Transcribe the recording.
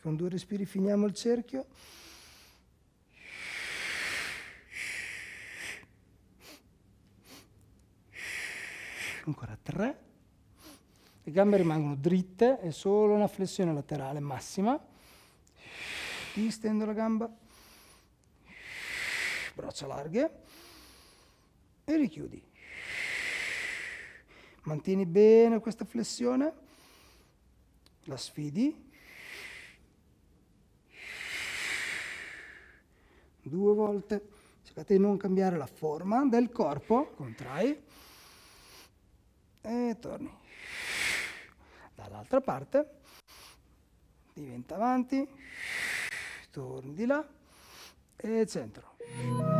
con due respiri finiamo il cerchio. Ancora tre. Le gambe rimangono dritte e solo una flessione laterale massima. Distendo la gamba. Braccia larghe. E richiudi. Mantieni bene questa flessione. La sfidi, due volte, cercate di non cambiare la forma del corpo, contrai e torni dall'altra parte, diventa avanti, torni di là e centro.